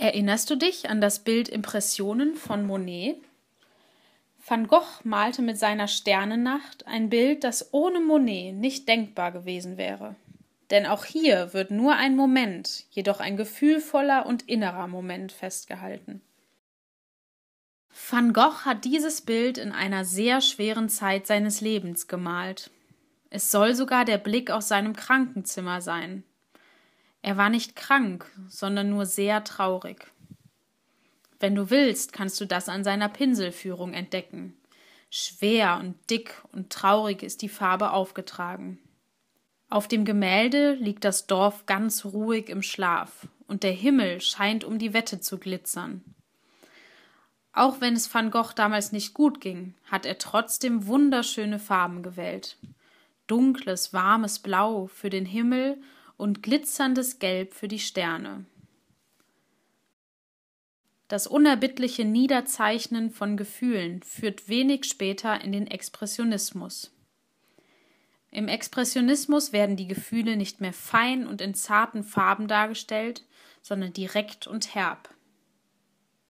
Erinnerst du dich an das Bild Impressionen von Monet? Van Gogh malte mit seiner Sternennacht ein Bild, das ohne Monet nicht denkbar gewesen wäre. Denn auch hier wird nur ein Moment, jedoch ein gefühlvoller und innerer Moment festgehalten. Van Gogh hat dieses Bild in einer sehr schweren Zeit seines Lebens gemalt. Es soll sogar der Blick aus seinem Krankenzimmer sein, er war nicht krank, sondern nur sehr traurig. Wenn du willst, kannst du das an seiner Pinselführung entdecken. Schwer und dick und traurig ist die Farbe aufgetragen. Auf dem Gemälde liegt das Dorf ganz ruhig im Schlaf, und der Himmel scheint um die Wette zu glitzern. Auch wenn es Van Gogh damals nicht gut ging, hat er trotzdem wunderschöne Farben gewählt. Dunkles, warmes Blau für den Himmel und glitzerndes Gelb für die Sterne. Das unerbittliche Niederzeichnen von Gefühlen führt wenig später in den Expressionismus. Im Expressionismus werden die Gefühle nicht mehr fein und in zarten Farben dargestellt, sondern direkt und herb.